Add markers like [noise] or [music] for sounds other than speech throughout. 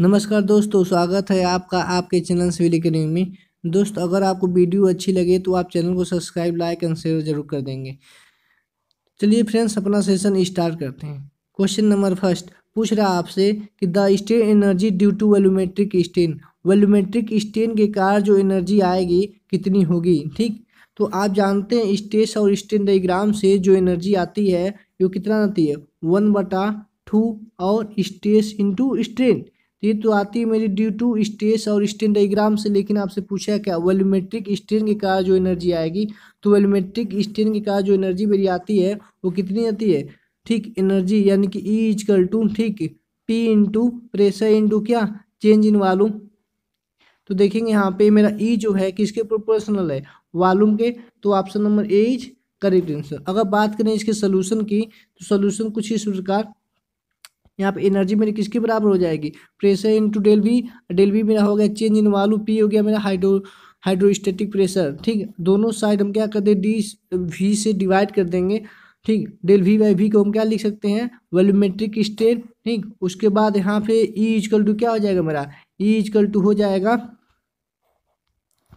नमस्कार दोस्तों स्वागत है आपका आपके चैनल सिविल अकेडमी में दोस्त अगर आपको वीडियो अच्छी लगे तो आप चैनल को सब्सक्राइब लाइक एंड शेयर जरूर कर देंगे चलिए फ्रेंड्स अपना सेशन स्टार्ट करते हैं क्वेश्चन नंबर फर्स्ट पूछ रहा आपसे कि the strain energy due to volumetric strain volumetric strain के कारण जो एनर्जी आएगी कितनी होगी ठीक तो आप जानते हैं स्टेस और स्टेन डाइग्राम से जो एनर्जी आती है वो कितना आती है वन बटा टू और स्टेस इंटू स्ट्रेन तो ये तो आती है मेरी ड्यू टू स्टेस और स्टेन डाइग्राम से लेकिन आपसे पूछा क्या वेलोमेट्रिक स्टेन के कारण जो एनर्जी आएगी तो वेलोमेट्रिक स्टेन के कारण जो एनर्जी मेरी आती है वो कितनी आती है ठीक एनर्जी यानी कि ई इजकल टू ठीक पी इंटू प्रेशर इंटू क्या चेंज इन वालूम तो देखेंगे यहाँ पे मेरा ई e जो है किसके प्रोपोर्शनल है वालूम के तो option number A is correct answer अगर बात करें इसके सोल्यूशन की तो सोल्यूशन कुछ इस प्रकार यहाँ पे एनर्जी मेरी किसके बराबर हो जाएगी pressure into del V del V मेरा हो गया चेंज इन वालू पी हो गया मेरा हाइड्रो हाइड्रोस्टेटिक प्रेशर ठीक दोनों साइड हम क्या कर दें डी वी से डिवाइड कर देंगे ठीक डेल वी वाई वी को हम क्या लिख सकते हैं वॉल्यूमेट्रिक स्टेट ठीक उसके बाद यहाँ पे ई इजकल टू क्या हो जाएगा मेरा ई इजकल टू हो जाएगा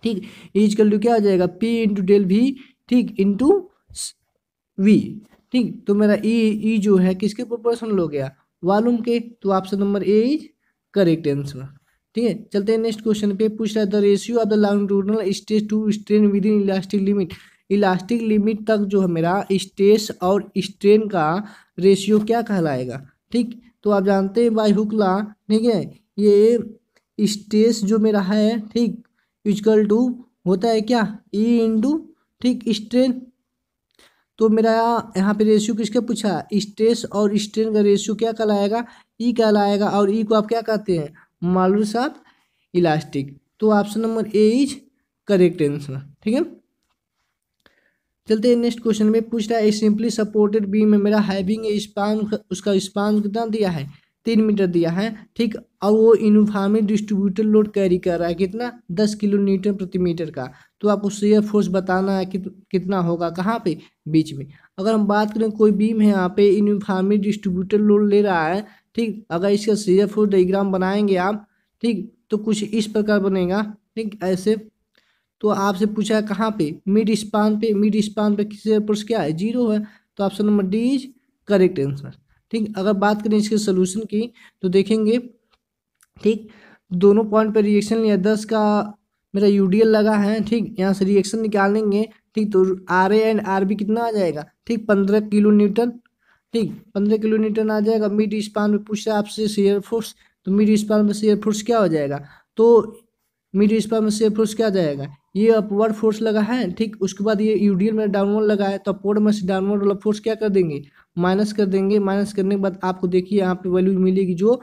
ठीक ई इजकल टू क्या हो जाएगा पी इंटू डेल वी ठीक इंटू वी ठीक तो मेरा ई e, ई e जो है किसके प्रोपोर्शनल हो गया वालूम के तो option number A is correct answer ठीक है चलते हैं नेक्स्ट क्वेश्चन पे पूछ रहा है the ratio of the longitudinal stress to strain within elastic limit elastic limit तक जो है मेरा स्ट्रेस और स्ट्रेन का रेशियो क्या कहलाएगा ठीक तो आप जानते हैं बाई हुकला ठीक है ये स्ट्रेस जो मेरा है ठीक इजकल टू होता है क्या ई इंटू ठीक स्ट्रेन तो मेरा यहाँ पे रेशियो किसके पूछा स्ट्रेस और स्ट्रेन का रेशियो क्या कहलाएगा ई e कहलाएगा और ई e को आप क्या कहते हैं मालूर साथ इलास्टिक तो option number A is correct answer ठीक है चलते हैं नेक्स्ट क्वेश्चन में पूछ रहा है सिंपली सपोर्टेड बीम में मेरा हैविंग स्पान उसका स्पान कितना दिया है तीन मीटर दिया है ठीक और वो यूनिफॉर्मली डिस्ट्रीब्यूटर लोड कैरी कर रहा है कितना दस किलो न्यूटन प्रति मीटर का तो आपको शेयर फोर्स बताना है कि कितना होगा कहाँ पे बीच में अगर हम बात करें कोई बीम है यहाँ पे यूनिफार्मी डिस्ट्रीब्यूटर लोन ले रहा है ठीक अगर इसका शेयर फोर्स डाइग्राम बनाएंगे आप ठीक तो कुछ इस प्रकार बनेगा ठीक ऐसे तो आपसे पूछा है कहाँ पे मिड स्पान पे मिड स्पान पे शेयर फोर्स क्या है जीरो है तो option number D is correct answer ठीक अगर बात करें इसके सोल्यूशन की तो देखेंगे ठीक दोनों पॉइंट पर रिएक्शन लिया दस का मेरा यूडीएल लगा है ठीक यहाँ से रिएक्शन निकालेंगे ठीक तो R A and R B कितना आ जाएगा ठीक पंद्रह किलो न्यूटन ठीक पंद्रह किलो न्यूटन आ जाएगा मिड स्पान में पूछ रहा है आपसे शेयर फोर्स तो मिड स्पान में शेयर फोर्स क्या हो जाएगा तो मिड स्पान में शेयर फोर्स क्या जाएगा ये अपवर्ड फोर्स लगा है ठीक उसके बाद ये यूडीएल में डाउनवर्ड लगा है तो अपवर्ड में से डाउनवर्ड वाला फोर्स क्या कर देंगे माइनस कर देंगे माइनस करने के बाद आपको देखिए यहाँ पे वैल्यू मिलेगी जो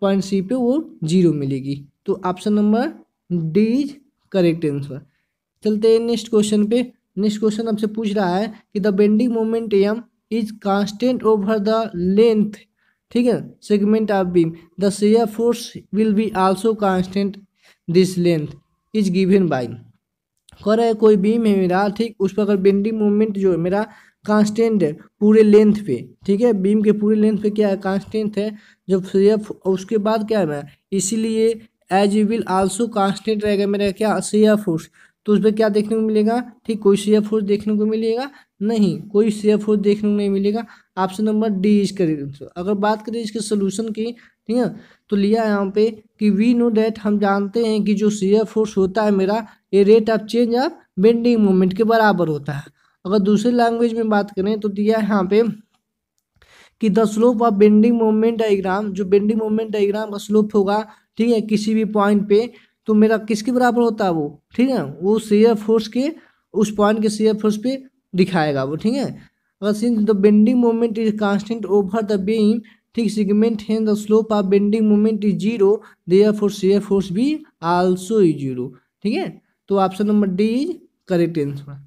पॉइंट सी पे वो जीरो मिलेगी तो option number D is correct answer चलते हैं नेक्स्ट क्वेश्चन पे नेक्स्ट क्वेश्चन हमसे पूछ रहा है कि the bending moment M is constant over the length ठीक है segment of beam the shear force will be also constant this length is given by कर है कोई बीम है मेरा ठीक उस पर अगर बेंडिंग मोमेंट जो है मेरा कांस्टेंट है पूरे लेंथ पे ठीक है बीम के पूरे लेंथ पे क्या है कांस्टेंट है जब उसके बाद क्या है मैं इसीलिए as you will also constant रहेगा मेरा क्या शेयर फोर्स तो उस पर क्या देखने को मिलेगा ठीक कोई शेयर फोर्स देखने को मिलेगा नहीं कोई शेयर फोर्स देखने को नहीं मिलेगा option number D is correct अगर बात करें इसके सोल्यूशन की ठीक है तो लिया यहाँ पे कि वी नो डेट हम जानते हैं कि जो शेयर फोर्स होता है मेरा ये rate of change of bending moment के बराबर होता है अगर दूसरे लैंग्वेज में बात करें तो दिया है यहाँ पे कि the slope of bending moment diagram जो बेंडिंग मोमेंट डाइग्राम का स्लोप होगा ठीक है किसी भी पॉइंट पे तो मेरा किसके बराबर होता है वो ठीक है वो शेयर फोर्स के उस पॉइंट के शेयर फोर्स पे दिखाएगा वो ठीक है अगर since the bending moment is constant over the beam ठीक सिगमेंट है the slope of bending moment is zero therefore shear force भी आल्सो इज जीरो ठीक है तो option number D is correct answer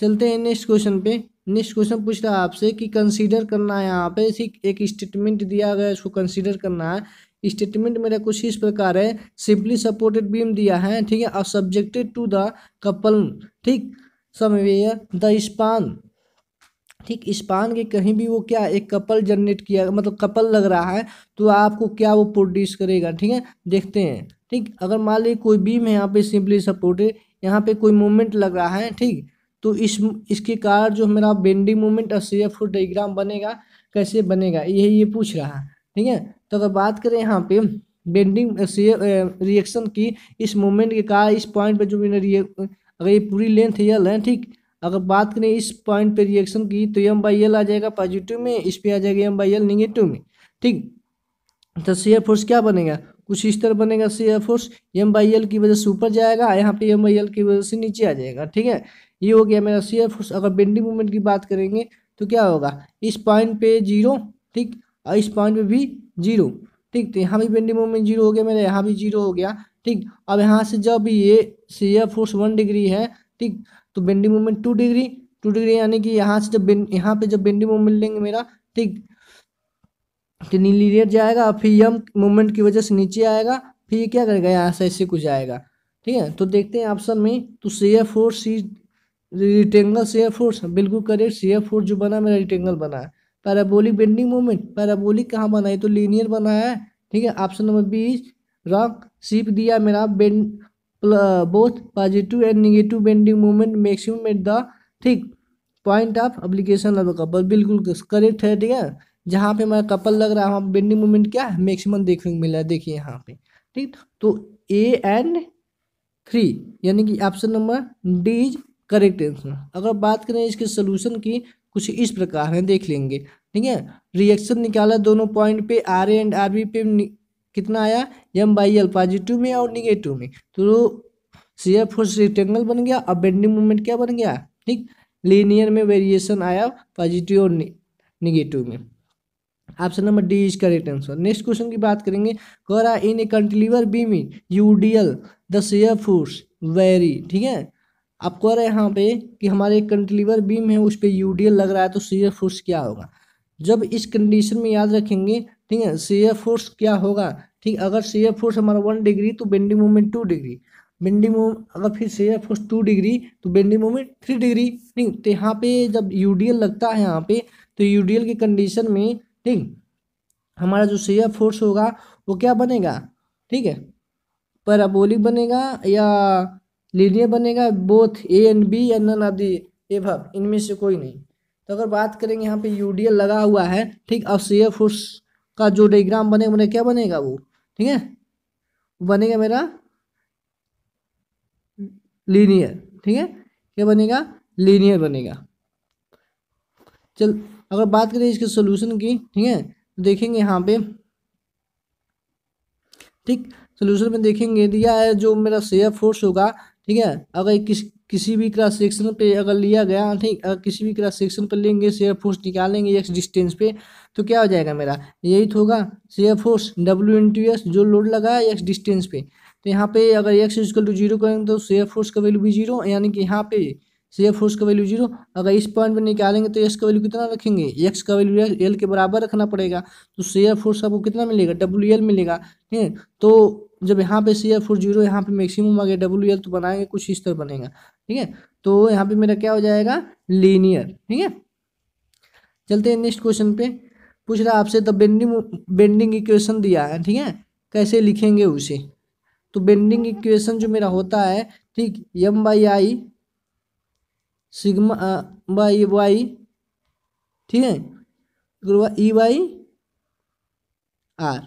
चलते हैं नेक्स्ट क्वेश्चन पे next question पूछ रहा है आपसे कि कंसीडर करना है यहाँ पे एक स्टेटमेंट दिया गया है उसको कंसीडर करना है स्टेटमेंट मेरा कुछ इस प्रकार है सिंपली सपोर्टेड बीम दिया है ठीक है और सब्जेक्टेड टू द कपल ठीक समवेयर द स्पान ठीक स्पान के कहीं भी वो क्या एक कपल जनरेट किया मतलब कपल लग रहा है तो आपको क्या वो प्रोड्यूस करेगा ठीक है देखते हैं ठीक अगर मान ली कोई बीम है यहाँ पे सिंपली सपोर्टेड यहाँ पे कोई मूवमेंट लग रहा है ठीक तो इस इसके कारण जो मेरा बेंडिंग मूवमेंट और सीएफ डाइग्राम बनेगा कैसे बनेगा यही ये पूछ रहा है ठीक है तो अगर बात करें यहाँ पे बेंडिंग रिएक्शन की इस मोमेंट के कारण इस पॉइंट पे जो मैंने अगर ये पूरी लेंथ यल है ठीक अगर बात करें इस पॉइंट पे रिएक्शन की तो एम बाई एल आ जाएगा पॉजिटिव में इस पे आ जाएगा एम बाई एल निगेटिव में ठीक तो शेयर फोर्स क्या बनेगा कुछ इस तरह बनेगा shear force M by L की वजह से ऊपर जाएगा यहाँ पे एम बाई एल की वजह से नीचे आ जाएगा ठीक है ये हो गया मेरा शेयर फोर्स अगर बेंडिंग मूवमेंट की बात करेंगे तो क्या होगा इस पॉइंट पे जीरो ठीक और इस पॉइंट पे भी जीरो ठीक तो यहाँ भी बेंडिंग मोमेंट जीरो हो गया मेरा यहाँ भी जीरो हो गया ठीक अब यहाँ से जब ये से यह फोर्स वन डिग्री है ठीक तो bending moment two degree two degree यानी कि यहाँ से जब यहाँ पे जब बेंडिंग मोमेंट लेंगे मेरा ठीक तो नीलियर जाएगा और फिर यम मोमेंट की वजह से नीचे आएगा फिर ये क्या करेगा यहाँ से ऐसे कुछ आएगा ठीक है तो देखते हैं ऑप्शन में तो shear force C rectangle shear force बिल्कुल करेक्ट एफ फोर्स जो बना मेरा रिटेंगल बना है पैराबोलिक बेंडिंग मोमेंट पैराबोलिक कहाँ बना है तो लीनियर बना है ठीक है ऑप्शन नंबर बी रॉक सीप दिया मेरा bend both positive and negative bending moment maximum at the ठीक point of application of couple बिल्कुल करेक्ट है ठीक है जहाँ पे हमारा कपल लग रहा है वहाँ बेंडिंग मोमेंट क्या है मैक्सिमम देखने को मिला है देखिए यहाँ पे ठीक तो ए एंड थ्री यानी कि option number D is correct answer अगर बात करें इसके सोल्यूशन की कुछ इस प्रकार है देख लेंगे ठीक है रिएक्शन निकाला दोनों पॉइंट पे आर एंड आर बी पे कितना आया एम बाई एल पॉजिटिव में और निगेटिव में तो शेयर फोर्स रेक्टेंगल बन गया और बेंडिंग मोमेंट क्या बन गया ठीक लीनियर में वेरिएशन आया पॉजिटिव और निगेटिव में option number D is correct answer next question की बात करेंगे कह रहा in a cantilever beam in UDL the shear force very ठीक है आप कह रहे हैं यहाँ पे कि हमारे कंटिलीवर बीम है उस पर यूडीएल लग रहा है तो सीयर फोर्स क्या होगा जब इस कंडीशन में याद रखेंगे ठीक है सीयर फोर्स क्या होगा ठीक अगर सीयर फोर्स हमारा वन डिग्री तो bending moment two degree bending mom अगर फिर सीयर फोर्स टू डिग्री तो बेंडिंग मोमेंट थ्री डिग्री ठीक तो यहाँ पे जब यूडीएल लगता है यहाँ पे तो यूडीएल की कंडीशन में ठीक हमारा जो सीयर फोर्स होगा वो क्या बनेगा ठीक है पैराबोलिक बनेगा या लीनियर बनेगा बोथ ए एंड बी या नन आदि ए भव इनमें से कोई नहीं तो अगर बात करेंगे यहाँ पे यूडीएल लगा हुआ है ठीक अब शेयर फोर्स का जो डाइग्राम बनेगा बने क्या बनेगा वो ठीक है बनेगा मेरा लीनियर ठीक है क्या बनेगा लीनियर बनेगा चल अगर बात करें इसके सोल्यूशन की ठीक है देखेंगे यहाँ पे ठीक सोल्यूशन में देखेंगे दिया है जो मेरा शेयर फोर्स होगा ठीक है अगर किस किसी भी क्रॉस सेक्शन पे अगर लिया गया ठीक अगर किसी भी क्रॉस सेक्शन पर लेंगे शेयर फोर्स निकालेंगे एक्स डिस्टेंस पे तो क्या हो जाएगा मेरा यही तो होगा shear force W to S जो लोड लगा है एक्स डिस्टेंस पे तो यहाँ पे अगर एक्स इजकल टू जीरो करेंगे तो शेयर फोर्स का वैल्यू भी जीरो यानी कि यहाँ पे शेयर फोर्स का वैल्यू जीरो अगर इस पॉइंट पर निकालेंगे तो एस का वैल्यू कितना रखेंगे एक्स का वैल्यू एल के बराबर रखना पड़ेगा तो शेयर फोर्स आपको कितना मिलेगा डब्ल्यू एल मिलेगा ठीक है तो जब यहाँ पे सी एफ फोर जीरो यहाँ पे मैक्सिमम आगे डब्ल्यू एल तो बनाएंगे कुछ इस तरह बनेगा ठीक है तो यहाँ पे मेरा क्या हो जाएगा लीनियर ठीक है चलते हैं नेक्स्ट क्वेश्चन पे पूछ रहा आपसे तो बेंडिंग बेंडिंग इक्वेशन दिया है ठीक है कैसे लिखेंगे उसे तो बेंडिंग इक्वेशन जो मेरा होता है ठीक M by I sigma by Y ठीक है ई बाई आर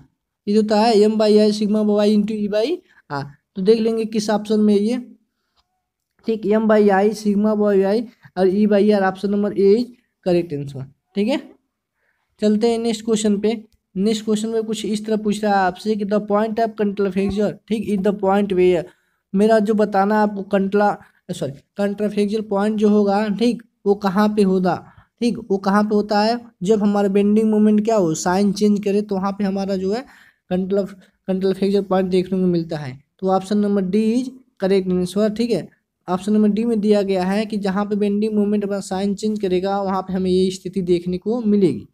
ये जो होता है M by I sigma Y into E by R तो देख लेंगे किस ऑप्शन में ये ठीक M by I sigma by I और E by R option number A is correct answer ठीक है चलते हैं नेक्स्ट क्वेश्चन पे नेक्स्ट क्वेश्चन में कुछ इस तरह पूछ रहा है आपसे कि the point of contra contraflexure ठीक इज द पॉइंट वे मेरा जो बताना आपको contra sorry contra contraflexure point जो होगा ठीक वो कहाँ पे होगा ठीक वो कहाँ पे होता है जब हमारा बेंडिंग मोमेंट क्या हो साइन चेंज करे तो वहाँ पे हमारा जो है control of control fracture point देखने को मिलता है तो option number D is correct answer ठीक है ऑप्शन नंबर डी में दिया गया है कि जहाँ पे बेंडिंग मूवमेंट अपना साइन चेंज करेगा वहाँ पे हमें ये स्थिति देखने को मिलेगी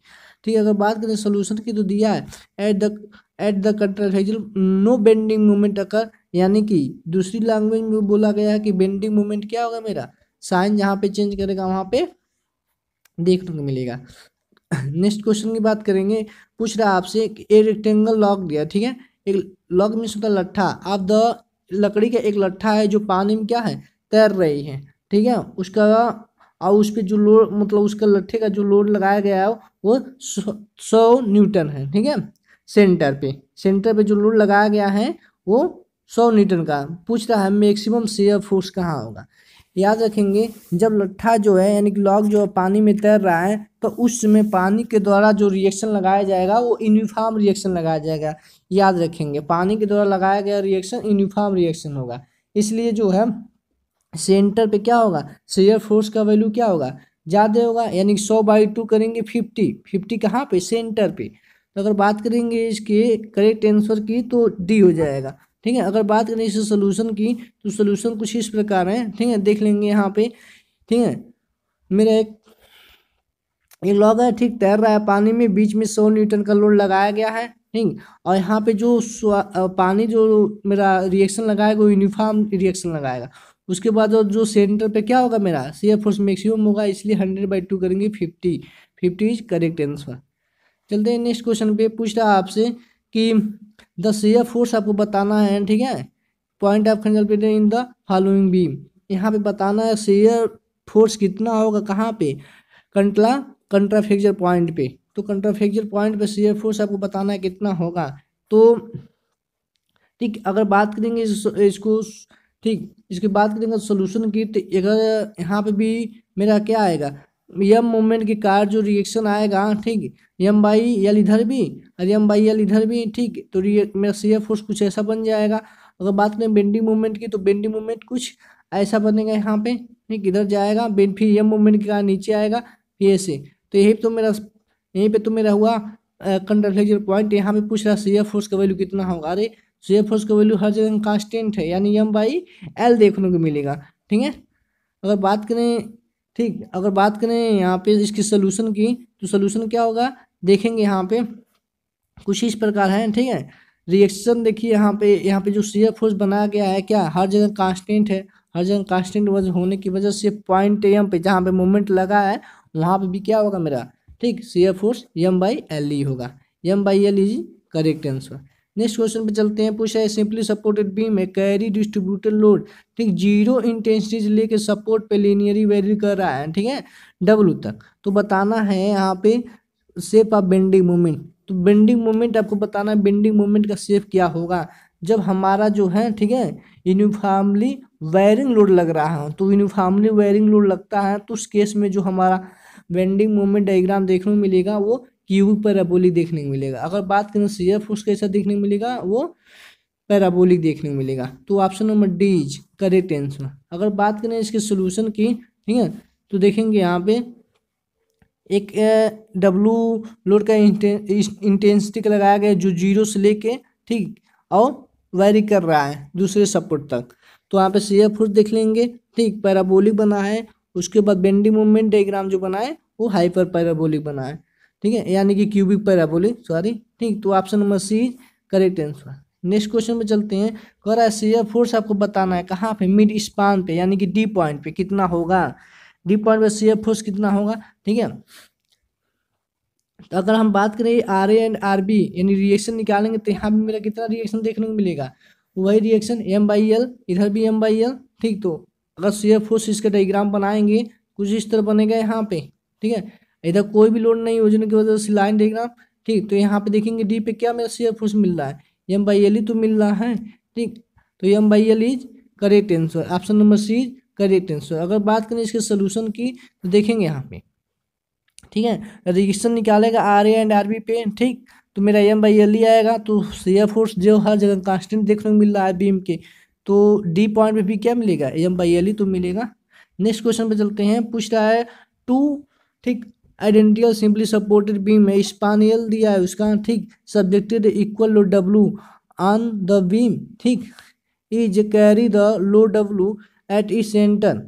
ठीक है अगर बात करें सोल्यूशन की तो दिया है at the at the control fracture no bending movement अगर यानी कि दूसरी लैंग्वेज में बोला गया है कि बेंडिंग मूवमेंट क्या होगा मेरा साइन जहाँ पे चेंज करेगा वहाँ पे देखने को मिलेगा [laughs] नेक्स्ट क्वेश्चन की बात करेंगे पूछ रहा आपसे ए रेक्टेंगल लॉक दिया ठीक है एक लॉक मीन्स होता लट्ठा आप द लकड़ी का एक लट्ठा है जो पानी में क्या है तैर रही है ठीक है उसका और उस पर जो लोड मतलब उसका लट्ठे का जो लोड लगाया गया है वो सौ न्यूटन है ठीक है सेंटर पे सेंटर पे जो लोड लगाया गया है वो सौ न्यूटन का पूछ रहा है मैक्सिमम शेयर फोर्स कहाँ होगा याद रखेंगे जब लट्ठा जो है यानी कि लॉग जो है पानी में तैर रहा है तो उस समय पानी के द्वारा जो रिएक्शन लगाया जाएगा वो यूनिफॉर्म रिएक्शन लगाया जाएगा याद रखेंगे पानी के द्वारा लगाया गया रिएक्शन यूनिफॉर्म रिएक्शन होगा इसलिए जो है सेंटर पे क्या होगा शेयर फोर्स का वैल्यू क्या होगा ज़्यादा होगा यानी सौ बाई टू करेंगे फिफ्टी फिफ्टी कहाँ पे सेंटर पे तो अगर बात करेंगे इसके करेक्ट आंसर की तो डी हो जाएगा ठीक है अगर बात करें इस सोल्यूशन की तो सोल्यूशन कुछ इस प्रकार है ठीक है देख लेंगे यहाँ पे ठीक है मेरा एक एक लॉग है ठीक तैर रहा है पानी में बीच में सौ न्यूटन का लोड लगाया गया है ठीक और यहाँ पे जो पानी जो मेरा रिएक्शन लगाएगा वो यूनिफॉर्म रिएक्शन लगाएगा उसके बाद और जो सेंटर पे क्या होगा मेरा सी एफ फोर्स मैक्सिमम होगा इसलिए हंड्रेड बाई टू करेंगे fifty fifty is correct answer चलते हैं नेक्स्ट क्वेश्चन पे पूछ रहा आपसे कि द सेयर फोर्स आपको बताना है ठीक है पॉइंट ऑफ कंजर्वेटेड इन द फॉलोइंग बीम यहाँ पे बताना है सेयर फोर्स कितना होगा कहाँ पे कंट्रा कंट्राफेक्चर पॉइंट पे तो कंट्राफ्लेक्चर पॉइंट पे सेयर फोर्स आपको बताना है कितना होगा तो ठीक अगर बात करेंगे इस, इसको ठीक इसकी बात करेंगे सोल्यूशन की तो अगर यहाँ पे भी मेरा क्या आएगा यम मोमेंट के कारण जो रिएक्शन आएगा हाँ, ठीक यम बाई यल इधर भी और यम बाई यल इधर भी ठीक तो रिए मेरा सी फोर्स कुछ ऐसा बन जाएगा अगर बात करें बेंडिंग मोमेंट की तो बेंडिंग मोमेंट कुछ ऐसा बनेगा यहाँ पे ठीक इधर जाएगा बेंड फिर यम मोमेंट के कारण नीचे आएगा फिर ऐसे तो यही तो मेरा यहीं पर तो मेरा हुआ कंट्रफ्लेक्चर पॉइंट यहाँ पे पूछ रहा सी फोर्स का वैल्यू कितना होगा अरे सी फोर्स का वैल्यू हर जगह कांस्टेंट है यानी यम बाई एल देखने को मिलेगा ठीक है अगर बात करें ठीक अगर बात करें यहाँ पे इसकी सोल्यूशन की तो सोल्यूशन क्या होगा देखेंगे यहाँ पे कुछ इस प्रकार है ठीक है रिएक्शन देखिए यहाँ पे यहाँ पे जो सीयर फोर्स बनाया गया है क्या हर जगह कांस्टेंट है हर जगह कांस्टेंट वजह होने की वजह से पॉइंट एम पे जहाँ पे मोमेंट लगा है वहाँ पे भी क्या होगा मेरा ठीक shear force M by L E होगा M by L E correct answer next question पे चलते हैं पूछा है सिंपली सपोर्टेड बीम है कैरी डिस्ट्रीब्यूटेड लोड ठीक जीरो इंटेंसिटीज लेके सपोर्ट पे लेनियरी वेरी कर रहा है ठीक है डब्लू तक तो बताना है यहाँ पे सेप ऑफ बेंडिंग मूवमेंट तो बेंडिंग मूवमेंट आपको बताना है बेंडिंग मूवमेंट का सेप क्या होगा जब हमारा जो है ठीक है यूनिफॉर्मली वायरिंग लोड लग रहा है तो यूनिफॉर्मली वायरिंग लोड लगता है तो उस केस में जो हमारा बेंडिंग मोमेंट डायग्राम देखने को मिलेगा वो क्यूब पैराबोलिक देखने को मिलेगा अगर बात करें सीयर फोर्स कैसा देखने को मिलेगा वो पैराबोलिक देखने को मिलेगा तो option number D is correct answer अगर बात करें इसके सोल्यूशन की ठीक है तो देखेंगे यहाँ पे एक डब्लू लोड का इंटेंसिटी का लगाया गया जो जीरो से लेके ठीक और वेरी कर रहा है दूसरे सपोर्ट तक तो यहाँ पे सीयर फोर्स देख लेंगे ठीक पैराबोलिक बना है उसके बाद बेंडिंग मूवमेंट डायग्राम जो बना है वो हाइपर पैराबोलिक बना है ठीक है यानी कि क्यूबिक पैराबोलिक सॉरी ठीक तो option number C correct answer next question में चलते हैं कह रहा है फोर्स आपको बताना है कहाँ पे मिड स्पान पे यानी कि डी पॉइंट पे कितना होगा डी पॉइंट पे सीयर फोर्स कितना होगा ठीक है तो अगर हम बात करें R A and R B यानी रिएक्शन निकालेंगे तो यहाँ पे मेरा कितना रिएक्शन देखने को मिलेगा वही रिएक्शन एम बाई एल इधर भी एम बाई एल ठीक तो अगर सीयर फोर्स इसका डाइग्राम बनाएंगे कुछ इस तरह बनेगा यहाँ पे ठीक है इधर कोई भी लोड नहीं योजना की वजह से लाइन देखना ठीक तो यहाँ पे देखेंगे डी पे क्या मेरा सी फोर्स मिल रहा है एम बाई एल ई तो मिल रहा है ठीक तो M by L is correct answer option number C is correct answer अगर बात करें इसके सोल्यूशन की तो देखेंगे यहाँ पे ठीक है रजिस्ट्रेशन निकालेगा R A and R B पे ठीक तो मेरा एम बाई एल ई आएगा तो सी फोर्स जो हर जगह कांस्टेंट देखने को मिल रहा है बीम के तो डी पॉइंट पे भी क्या मिलेगा एम बाई एल ई तो मिलेगा नेक्स्ट क्वेश्चन पे चलते हैं पूछ रहा है टू ठीक और सिंपली सपोर्टेड बीम है स्पानियल दिया है उसका ठीक subjected equal load W on the beam ठीक is carry the load W at E centre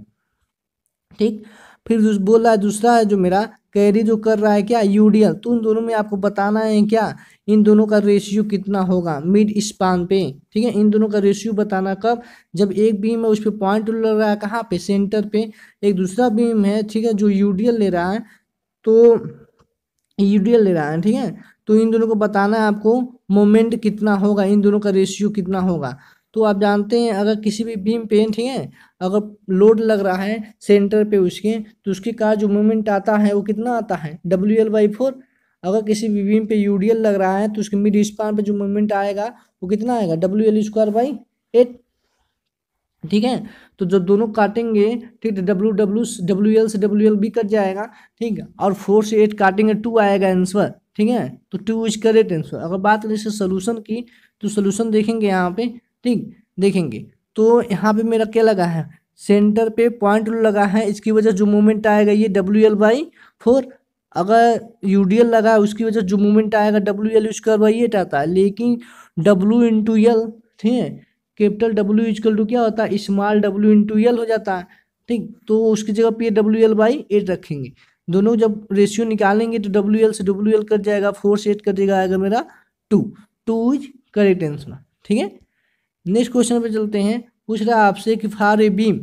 ठीक फिर बोला है दूसरा है जो मेरा कैरी जो कर रहा है क्या यूडियल तो इन दोनों में आपको बताना है क्या इन दोनों का रेशियो कितना होगा मिड स्पान पे ठीक है इन दोनों का रेशियो बताना कब जब एक बीम है उस पर पॉइंट लग रहा है कहाँ पे सेंटर पे एक दूसरा बीम है ठीक है जो यूडियल ले रहा है तो एल ले रहा है ठीक है तो इन दोनों को बताना है आपको मोमेंट कितना होगा इन दोनों का रेशियो कितना होगा तो आप जानते हैं अगर किसी भी बीम पे ठीक है अगर लोड लग रहा है सेंटर पे उसके तो उसके का जो मोमेंट आता है वो कितना आता है डब्ल्यू एल बाई फोर अगर किसी भी बीम पे यूडीएल लग रहा है तो उसके मिड स्पान पे जो मोमेंट आएगा वो कितना आएगा W L square by eight ठीक है हम्म। तो जब दोनों काटेंगे ठीक है डब्ल्यू डब्ल्यू डब्ल्यू एल से डब्ल्यू एल भी कट जाएगा ठीक है और फोर से एट काटेंगे टू आएगा आंसर ठीक है तो टू इज करेक्ट आंसर अगर बात करें इसे सोल्यूशन की तो सोल्यूशन देखेंगे यहाँ पे ठीक देखेंगे तो यहाँ पे मेरा क्या लगा है सेंटर पे पॉइंट लगा है इसकी वजह जो मूवमेंट आएगा ये डब्ल्यू एल बाई फोर अगर यू डी एल लगा है उसकी वजह जो मूवमेंट आएगा W L square by eight आता है लेकिन डब्ल्यू इंटू एल ठीक है कैपिटल डब्ल्यू इजकल टू क्या होता है स्मॉल डब्ल्यू इंटू एल हो जाता है ठीक तो उसकी जगह पे डब्ल्यू एल बाई एट रखेंगे दोनों जब रेशियो निकालेंगे तो डब्ल्यू एल से डब्ल्यू एल कट जाएगा फोर से एट देगा आएगा मेरा two two is correct answer ठीक है नेक्स्ट क्वेश्चन पर चलते हैं पूछ रहा है आपसे कि for a beam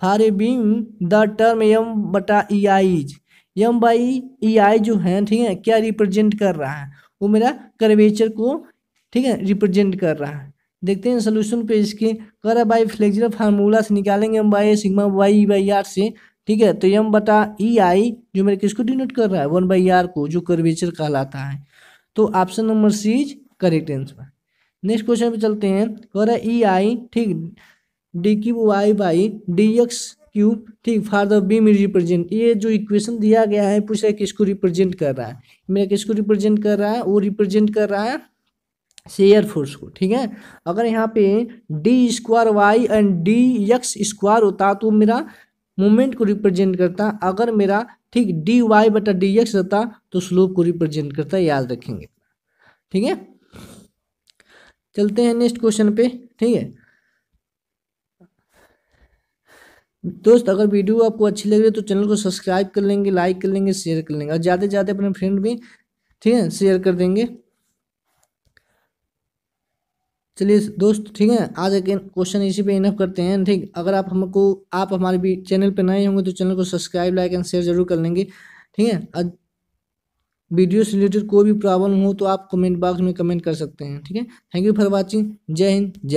for a beam the term M बटा E eyes Yama by E आई जो है ठीक है क्या रिप्रेजेंट कर रहा है वो मेरा कर्वेचर को ठीक है रिप्रेजेंट कर रहा है देखते हैं सोल्यूशन पे इसके कर बाई फ्लेक्जर फार्मूला से निकालेंगे हम by sigma Y by R से ठीक है तो यम बटा ई e आई जो मेरे किसको डिनोट कर रहा है वन बाई आर को जो कर्वेचर कहलाता है तो option number C is correct answer next question पे चलते हैं कर ई e आई ठीक D Q Y by D X cube ठीक फॉर द बीम रिप्रेजेंट ये जो इक्वेशन दिया गया है पूछ रहा है किसको रिप्रेजेंट कर रहा है मेरा किसको रिप्रेजेंट कर रहा है वो रिप्रेजेंट कर रहा है शेयर फोर्स को ठीक है अगर यहाँ पे D square Y and D X square होता तो मेरा मोमेंट को रिप्रेजेंट करता अगर मेरा ठीक डी वाई बटा डी एक्स रहता तो स्लोप को रिप्रेजेंट करता याद रखेंगे ठीक है चलते हैं नेक्स्ट क्वेश्चन पे ठीक है दोस्त अगर वीडियो आपको अच्छी लग रही है तो चैनल को सब्सक्राइब कर लेंगे लाइक कर लेंगे शेयर कर लेंगे और ज़्यादा से ज़्यादा अपने फ्रेंड भी ठीक है शेयर कर देंगे चलिए दोस्त ठीक है आज एक क्वेश्चन इसी पे इनफ करते हैं ठीक अगर आप हमको आप हमारे भी चैनल पे नए होंगे तो चैनल को सब्सक्राइब लाइक एंड शेयर जरूर कर लेंगे ठीक है आज वीडियो से रिलेटेड कोई भी प्रॉब्लम हो तो आप कमेंट बॉक्स में कमेंट कर सकते हैं ठीक है थैंक यू फॉर वॉचिंग जय हिंद जय